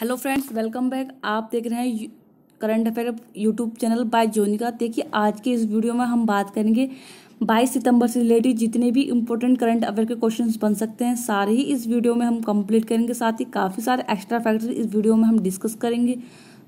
hello friends welcome back आप देख रहे हैं current affair YouTube channel by Jonika देखिए आज के इस वीडियो में हम बात करेंगे 22 सितंबर से रिलेटेड जितने भी इंपॉर्टेंट करंट अफेयर के क्वेश्चंस बन सकते हैं सारे ही इस वीडियो में हम कंप्लीट करेंगे साथ ही काफ़ी सारे एक्स्ट्रा फैक्टर इस वीडियो में हम डिस्कस करेंगे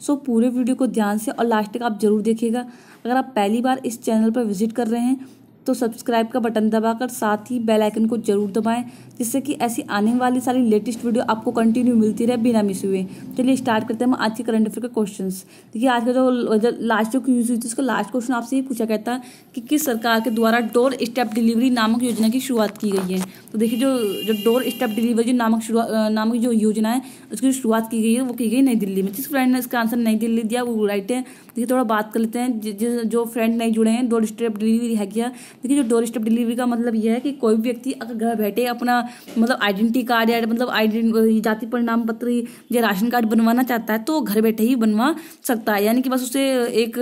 सो पूरे वीडियो को ध्यान से और लास्ट तक आप जरूर देखिएगा अगर आप पहली बार इस चैनल पर विजिट कर रहे हैं तो सब्सक्राइब का बटन दबाकर साथ ही बेल आइकन को जरूर दबाएं जिससे कि ऐसी आने वाली सारी लेटेस्ट वीडियो आपको कंटिन्यू मिलती रहे बिना मिस हुए चलिए स्टार्ट करते हैं हम आज के करंट अफेयर के क्वेश्चन देखिए आज का जो लास्ट जो यूज हुई थी उसका लास्ट क्वेश्चन आपसे ये पूछा गया था कि किस सरकार के द्वारा डोर स्टेप डिलीवरी नामक योजना की शुरुआत की गई है तो देखिए जो जो डोर स्टेप डिलीवरी नामक नामक जो योजना है उसकी शुरुआत की गई है वो की गई नई दिल्ली में जिस फ्रेंड ने इसका आंसर नई दिल्ली दिया वो राइट है देखिए थोड़ा बात कर लेते हैं जो फ्रेंड नहीं जुड़े हैं डोर स्टेप डिलीवरी है क्या देखिए जो डोर स्टेप डिलीवरी का मतलब यह है कि कोई भी व्यक्ति अगर घर बैठे अपना मतलब आइडेंटिटी कार्ड या मतलब जाति परिणाम पत्र या राशन कार्ड बनवाना चाहता है तो घर बैठे ही बनवा सकता है यानी कि बस उसे एक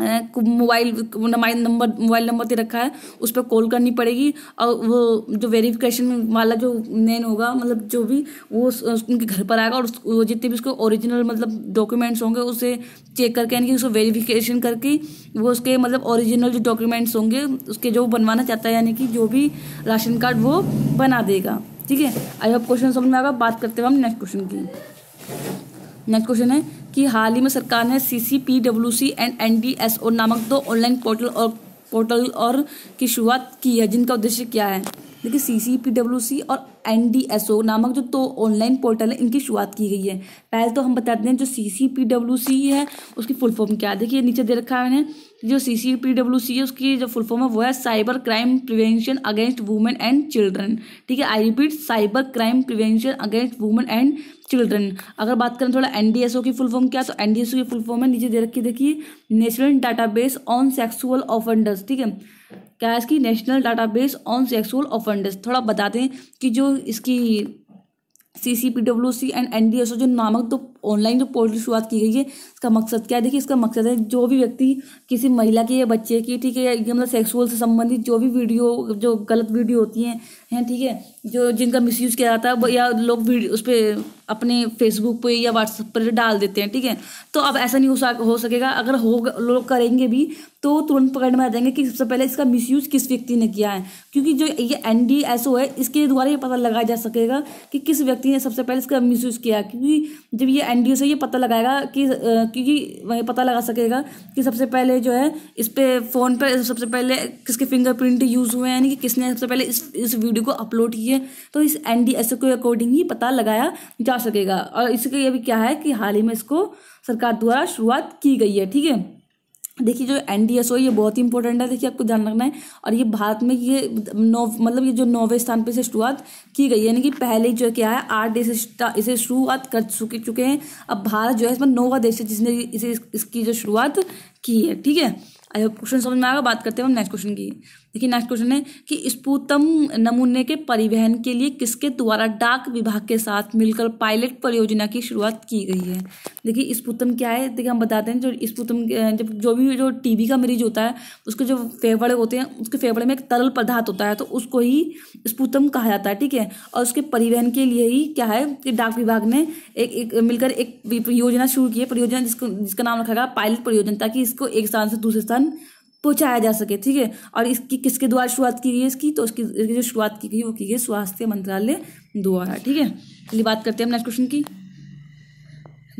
मोबाइल नंबर मोबाइल नंबर दे रखा है उस पर कॉल करनी पड़ेगी और वो जो वेरिफिकेशन वाला जो नैन होगा मतलब जो भी वो उनके घर पर आएगा और जितने भी उसके ओरिजिनल मतलब डॉक्यूमेंट्स होंगे उसे चेक करके यानी कि उसको वेरिफिकेशन करके वो उसके मतलब ओरिजिनल जो डॉक्यूमेंट्स होंगे उसके जो बनवाना चाहता है यानी कि जो भी राशन कार्ड वो बना देगा ठीक है आई होप क्वेश्चन समझ में आएगा बात करते हुए हम नेक्स्ट क्वेश्चन की नेक्स्ट क्वेश्चन है कि हाल ही में सरकार ने C C P W C and N D S O नामक दो ऑनलाइन पोर्टल और पोर्टल और की शुरुआत की है जिनका उद्देश्य क्या है देखिए सी सी पी डब्ल्यू सी और एन डी एस ओ नामक जो तो ऑनलाइन पोर्टल है इनकी शुरुआत की गई है पहले तो हम बताते हैं जो सी सी पी डब्ल्यू सी है उसकी फुल फॉर्म क्या है देखिए नीचे दे रखा है मैंने जो सी सी पी डब्ल्यू सी है उसकी जो फुल फॉर्म है वो है cyber crime prevention against women and children ठीक है I repeat cyber crime prevention against women and children अगर बात करें थोड़ा एनडीएसओ की फुल फॉर्म क्या तो एनडीएसओ की फुल फॉर्म है नीचे दे रखी देखिए national data base on sexual offenders ठीक है क्या इसकी national database on sexual offenders थोड़ा बता दें कि जो इसकी C C P W C and N D S O जो नामक तो ऑनलाइन जो पोर्टल शुरुआत की गई है इसका मकसद क्या है देखिए इसका मकसद है जो भी व्यक्ति किसी महिला की या बच्चे की ठीक है या मतलब सेक्सुअल से संबंधित जो भी वीडियो जो गलत वीडियो होती हैं हैं ठीक है जो जिनका मिसयूज़ किया जाता है वो या लोग वीडियो उस पर अपने फेसबुक पे या व्हाट्सएप पर डाल देते हैं ठीक है तो अब ऐसा नहीं हो सक हो सकेगा अगर हो लोग करेंगे भी तो तुरंत पकड़ में आ जाएंगे कि सबसे पहले इसका यूज़ किस व्यक्ति ने किया है क्योंकि जो ये एन डी है इसके द्वारा ये पता लगाया जा सकेगा कि किस व्यक्ति ने सबसे पहले इसका यूज़ किया क्योंकि जब ये एन डी है ये पता लगाएगा कि क्योंकि वही पता लगा सकेगा कि सबसे पहले जो है इस पर फ़ोन पर सबसे पहले किसके फिंगरप्रिंट यूज़ हुए हैं यानी कि किसने सबसे पहले इस इस वीडियो वीडियो को अपलोड की है तो इस एन के अकॉर्डिंग ही पता लगाया जा सकेगा और इसके अभी क्या है कि हाल ही में इसको सरकार द्वारा शुरुआत की गई है ठीक है देखिए जो एन डी एस ओ ये बहुत ही इंपॉर्टेंट है देखिए आपको ध्यान रखना है और ये भारत में ये नौ मतलब ये जो नौवे स्थान पे से शुरुआत की गई है यानी कि पहले जो क्या है आठ देश इसे शुरुआत कर चुके चुके हैं अब भारत जो है इसमें नौवा देश है जिसने इसे इसकी जो शुरुआत की है ठीक है अरे क्वेश्चन समझ में आएगा बात करते हैं हम नेक्स्ट क्वेश्चन की देखिए नेक्स्ट क्वेश्चन है कि स्पूतम नमूने के परिवहन के लिए किसके द्वारा डाक विभाग के साथ मिलकर पायलट परियोजना की शुरुआत की गई है देखिए स्पूतम क्या है देखिए हम बताते हैं जो स्पूतम जब जो भी जो टीबी का मरीज होता है उसके जो फेफड़े होते हैं उसके फेफड़े में एक तरल पदार्थ होता है तो उसको ही स्पूतम कहा जाता है ठीक है और उसके परिवहन के लिए ही क्या है कि डाक विभाग ने एक, एक मिलकर एक योजना शुरू की है परियोजना जिसको जिसका नाम रखा गया पायलट परियोजना ताकि इसको एक स्थान से दूसरे स्थान पहुँचाया जा सके ठीक है और इसकी किसके द्वारा शुरुआत की गई इसकी तो उसकी इसकी जो शुरुआत की गई वो की गई स्वास्थ्य मंत्रालय द्वारा ठीक है चलिए बात करते हैं हम नेक्स्ट क्वेश्चन की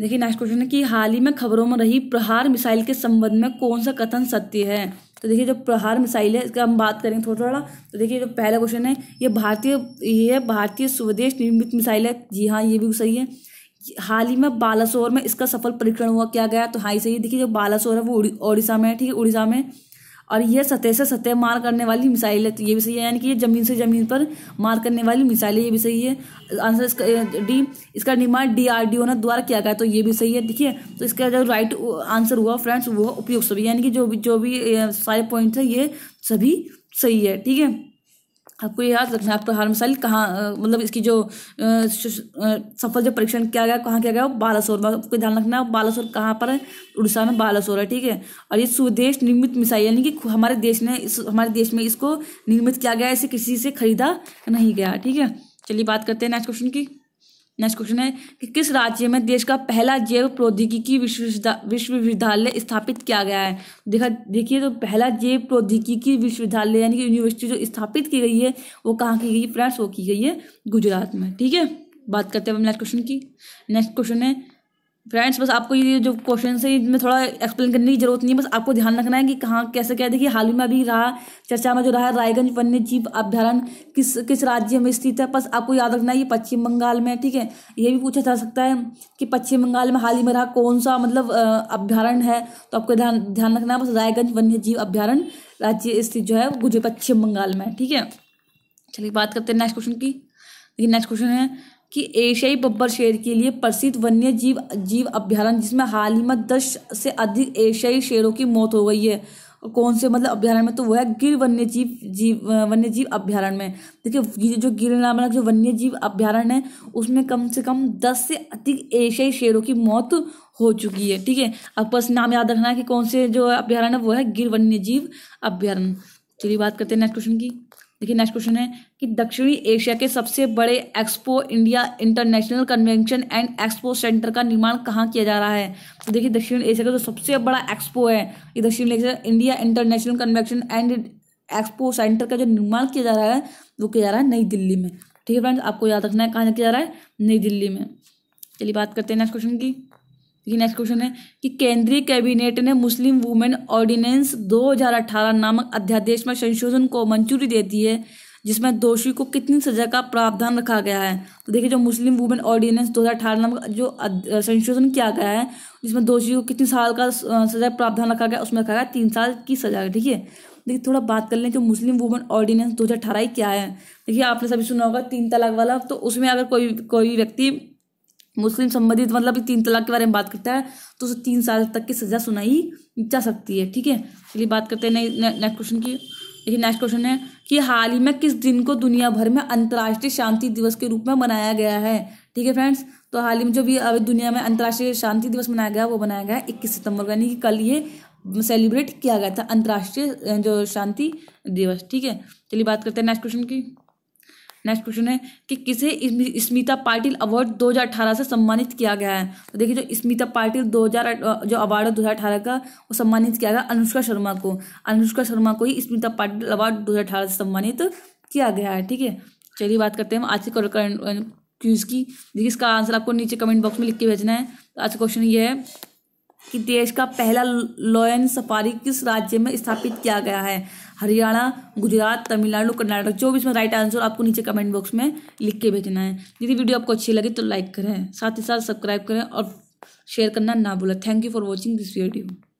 देखिए नेक्स्ट क्वेश्चन है कि हाल ही में खबरों में रही प्रहार मिसाइल के संबंध में कौन सा कथन सत्य है तो देखिए जो प्रहार मिसाइल है इसका हम बात करेंगे थोड़ा थोड़ा तो देखिए जो पहला क्वेश्चन है ये भारतीय ये भारतीय स्वदेश निर्मित मिसाइल है जी हाँ ये भी सही है हाल ही में बालासोर में इसका सफल परीक्षण हुआ क्या गया तो हाई सही देखिए जो बालासोर है वो उड़ीसा में है ठीक है उड़ीसा में और यह सतह से सतह मार करने वाली मिसाइल है तो ये भी सही है यानी कि ये जमीन से जमीन पर मार करने वाली मिसाइल है ये भी सही है आंसर इसका डी इसका निर्माण डीआरडीओ ने द्वारा किया गया तो ये भी सही है देखिए तो इसका जो राइट आंसर हुआ फ्रेंड्स वो उपयुक्त सभी यानी कि जो भी जो भी सारे पॉइंट है ये सभी सही है ठीक है आपको याद रखना है आपको हर मिसाइल कहाँ मतलब इसकी जो सफल जो परीक्षण किया गया कहाँ किया गया वो बालासोर आपको ध्यान रखना है बालासोर कहाँ पर है उड़ीसा में बालासोर है ठीक है और ये स्वदेश निर्मित मिसाइल यानी कि हमारे देश ने इस हमारे देश में इसको निर्मित किया गया इसे किसी से खरीदा नहीं गया ठीक है चलिए बात करते हैं नेक्स्ट क्वेश्चन की नेक्स्ट क्वेश्चन है कि किस राज्य में देश का पहला जैव प्रौद्योगिकी विश्वविद्यालय स्थापित किया गया है देखा देखिए तो पहला जैव प्रौद्योगिकी विश्वविद्यालय यानी कि यूनिवर्सिटी जो स्थापित की गई है वो कहाँ की गई फ्रेंड्स वो की गई है गुजरात में ठीक है बात करते हैं हम नेक्स्ट क्वेश्चन की नेक्स्ट क्वेश्चन है फ्रेंड्स बस आपको ये जो क्वेश्चन है इसमें थोड़ा एक्सप्लेन करने की जरूरत नहीं है बस आपको ध्यान रखना है कि कहाँ कैसे क्या देखिए हाल ही में अभी रहा चर्चा में जो रहा रायगंज वन्य जीव अभ्यारण किस किस राज्य में स्थित है बस आपको याद रखना है ये पश्चिम बंगाल में ठीक है ये भी पूछा जा सकता है कि पश्चिम बंगाल में हाल ही में रहा कौन सा मतलब अभ्यारण है तो आपको ध्यान ध्यान रखना है बस रायगंज वन्य जीव अभ्यारण राज्य स्थित जो है गुजर पश्चिम बंगाल में ठीक है चलिए बात करते हैं नेक्स्ट क्वेश्चन की देखिए नेक्स्ट क्वेश्चन है कि एशियाई बब्बर शेर के लिए प्रसिद्ध वन्य जीव जीव अभ्यारण्य जिसमें हाल ही में दस से अधिक एशियाई शेरों की मौत हो गई है और कौन से मतलब अभ्यारण्य में तो वह है गिर वन्य जीव जीव वन्य जीव अभ्यारण्य में देखिए जो गिर नाम जो वन्य जीव अभ्यारण्य है उसमें कम से कम दस से अधिक एशियाई शेरों की मौत हो चुकी है ठीक है अब बस नाम याद रखना है कि कौन से जो अभ्यारण्य वो है गिर वन्य जीव अभ्यारण्य चलिए बात करते हैं नेक्स्ट क्वेश्चन की देखिए नेक्स्ट क्वेश्चन है कि दक्षिणी एशिया के सबसे बड़े expo India International Convention and Expo Centre का निर्माण कहाँ किया जा रहा है तो देखिए दक्षिण एशिया का जो सबसे बड़ा एक्सपो है ये दक्षिण Asia India International Convention and Expo Centre का जो निर्माण किया जा रहा है वो किया जा रहा है नई दिल्ली में ठीक है फ्रेंड्स आपको याद रखना है कहाँ किया जा रहा है नई दिल्ली में चलिए बात करते हैं नेक्स्ट क्वेश्चन की देखिए नेक्स्ट क्वेश्चन है कि केंद्रीय कैबिनेट ने मुस्लिम वुमेन ऑर्डिनेंस 2018 नामक अध्यादेश में संशोधन को मंजूरी दे दी है जिसमें दोषी को कितनी सजा का प्रावधान रखा गया है तो देखिए जो मुस्लिम वुमेन ऑर्डिनेंस 2018 नामक जो संशोधन किया गया है जिसमें दोषी को कितनी साल का सजा प्रावधान रखा गया उसमें रखा गया तीन साल की सजा ठीक है देखिए थोड़ा बात कर लें जो मुस्लिम वुमेन ऑर्डिनेंस दो हज़ार अठारह क्या है देखिए आपने सभी सुना होगा तीन तलाक वाला तो उसमें अगर कोई कोई व्यक्ति मुस्लिम संबंधित मतलब तीन तलाक के बारे में बात करता है तो उसे तीन साल तक की सजा सुनाई जा सकती है ठीक है चलिए बात करते हैं नेक्स्ट क्वेश्चन की देखिए नेक्स्ट क्वेश्चन है कि हाल ही में किस दिन को दुनिया भर में अंतर्राष्ट्रीय शांति दिवस के रूप में मनाया गया है ठीक है फ्रेंड्स तो हाल ही में जो भी अभी दुनिया में अंतर्राष्ट्रीय शांति दिवस मनाया गया वो मनाया गया इक्कीस सितंबर यानी कि कल ये सेलिब्रेट किया गया था अंतर्राष्ट्रीय जो शांति दिवस ठीक है चलिए बात करते हैं नेक्स्ट क्वेश्चन की नेक्स्ट क्वेश्चन है कि किसे स्मिता पाटिल अवार्ड 2018 से सम्मानित किया गया है तो देखिए जो स्मिता पाटिल 2000 जो अवार्ड है अठारह का वो सम्मानित किया गया अनुष्का शर्मा को अनुष्का शर्मा को ही स्मिता पाटिल अवार्ड 2018 से सम्मानित किया गया है ठीक है चलिए बात करते हैं आज के क्यूज़ की देखिए इसका आंसर आपको नीचे कमेंट बॉक्स में लिख के भेजना है तो आज का क्वेश्चन ये है कि देश का पहला लॉयन सफारी किस राज्य में स्थापित किया गया है हरियाणा गुजरात तमिलनाडु कर्नाटक जो भी इसमें राइट आंसर आपको नीचे कमेंट बॉक्स में लिख के भेजना है यदि वीडियो आपको अच्छी लगी तो लाइक करें साथ ही साथ सब्सक्राइब करें और शेयर करना ना भूलें thank you for watching this video